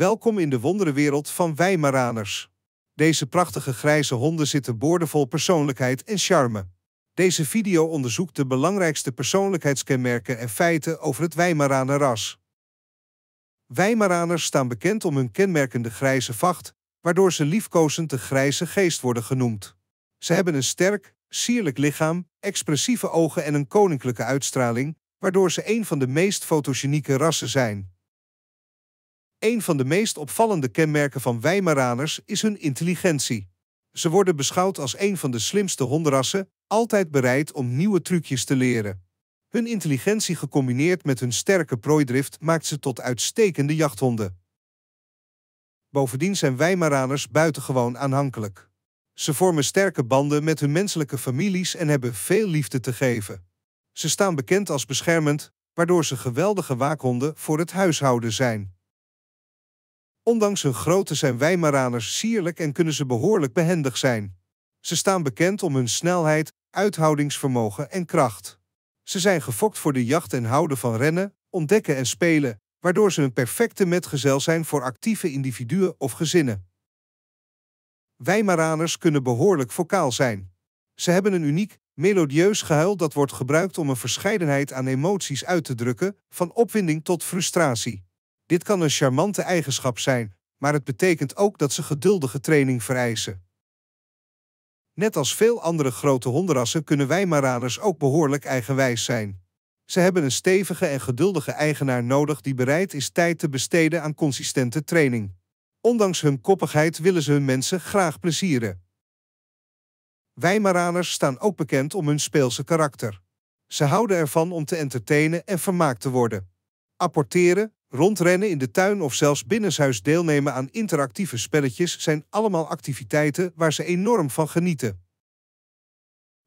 Welkom in de wonderenwereld van Weimaraners. Deze prachtige grijze honden zitten boordevol persoonlijkheid en charme. Deze video onderzoekt de belangrijkste persoonlijkheidskenmerken en feiten over het Weimaraner ras. Weimaraners staan bekend om hun kenmerkende grijze vacht, waardoor ze liefkozend de grijze geest worden genoemd. Ze hebben een sterk, sierlijk lichaam, expressieve ogen en een koninklijke uitstraling, waardoor ze een van de meest fotogenieke rassen zijn. Een van de meest opvallende kenmerken van Weimaraners is hun intelligentie. Ze worden beschouwd als een van de slimste hondenrassen, altijd bereid om nieuwe trucjes te leren. Hun intelligentie gecombineerd met hun sterke prooidrift maakt ze tot uitstekende jachthonden. Bovendien zijn Weimaraners buitengewoon aanhankelijk. Ze vormen sterke banden met hun menselijke families en hebben veel liefde te geven. Ze staan bekend als beschermend, waardoor ze geweldige waakhonden voor het huishouden zijn. Ondanks hun grootte zijn Weimaraners sierlijk en kunnen ze behoorlijk behendig zijn. Ze staan bekend om hun snelheid, uithoudingsvermogen en kracht. Ze zijn gefokt voor de jacht en houden van rennen, ontdekken en spelen, waardoor ze een perfecte metgezel zijn voor actieve individuen of gezinnen. Weimaraners kunnen behoorlijk vocaal zijn. Ze hebben een uniek, melodieus gehuil dat wordt gebruikt om een verscheidenheid aan emoties uit te drukken, van opwinding tot frustratie. Dit kan een charmante eigenschap zijn, maar het betekent ook dat ze geduldige training vereisen. Net als veel andere grote hondenrassen kunnen Weimaraners ook behoorlijk eigenwijs zijn. Ze hebben een stevige en geduldige eigenaar nodig die bereid is tijd te besteden aan consistente training. Ondanks hun koppigheid willen ze hun mensen graag plezieren. Weimaraners staan ook bekend om hun speelse karakter. Ze houden ervan om te entertainen en vermaakt te worden. Apporteren, Rondrennen in de tuin of zelfs binnenshuis deelnemen aan interactieve spelletjes zijn allemaal activiteiten waar ze enorm van genieten.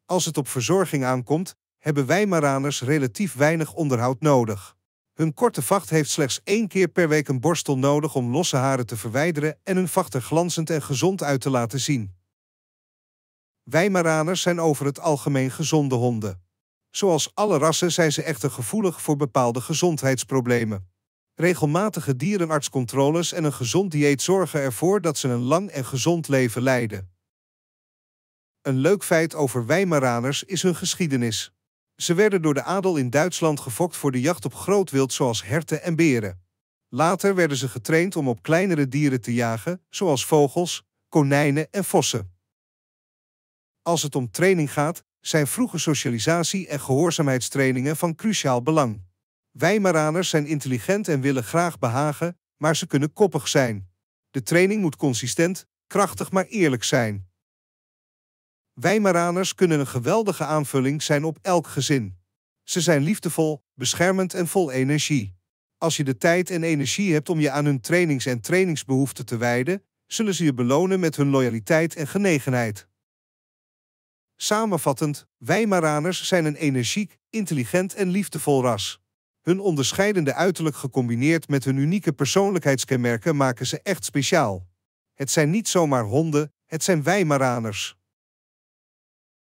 Als het op verzorging aankomt, hebben Weimaraners relatief weinig onderhoud nodig. Hun korte vacht heeft slechts één keer per week een borstel nodig om losse haren te verwijderen en hun vacht er glanzend en gezond uit te laten zien. Wijmaraners zijn over het algemeen gezonde honden. Zoals alle rassen zijn ze echter gevoelig voor bepaalde gezondheidsproblemen. Regelmatige dierenartscontroles en een gezond dieet zorgen ervoor dat ze een lang en gezond leven leiden. Een leuk feit over Weimaraners is hun geschiedenis. Ze werden door de adel in Duitsland gefokt voor de jacht op groot wild zoals herten en beren. Later werden ze getraind om op kleinere dieren te jagen, zoals vogels, konijnen en vossen. Als het om training gaat, zijn vroege socialisatie en gehoorzaamheidstrainingen van cruciaal belang. Weimaraners zijn intelligent en willen graag behagen, maar ze kunnen koppig zijn. De training moet consistent, krachtig maar eerlijk zijn. Weimaraners kunnen een geweldige aanvulling zijn op elk gezin. Ze zijn liefdevol, beschermend en vol energie. Als je de tijd en energie hebt om je aan hun trainings- en trainingsbehoeften te wijden, zullen ze je belonen met hun loyaliteit en genegenheid. Samenvattend, Weimaraners zijn een energiek, intelligent en liefdevol ras. Hun onderscheidende uiterlijk gecombineerd met hun unieke persoonlijkheidskenmerken maken ze echt speciaal. Het zijn niet zomaar honden, het zijn Weimaraners.